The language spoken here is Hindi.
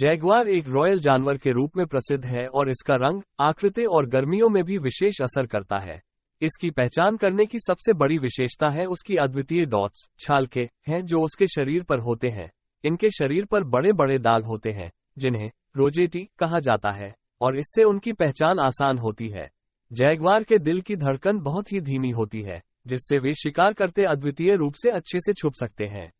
जैगवार एक रॉयल जानवर के रूप में प्रसिद्ध है और इसका रंग आकृति और गर्मियों में भी विशेष असर करता है इसकी पहचान करने की सबसे बड़ी विशेषता है उसकी अद्वितीय डॉट्स छालके हैं जो उसके शरीर पर होते हैं इनके शरीर पर बड़े बड़े दाग होते हैं जिन्हें रोजेटी कहा जाता है और इससे उनकी पहचान आसान होती है जैगवार के दिल की धड़कन बहुत ही धीमी होती है जिससे वे शिकार करते अद्वितीय रूप से अच्छे से छुप सकते हैं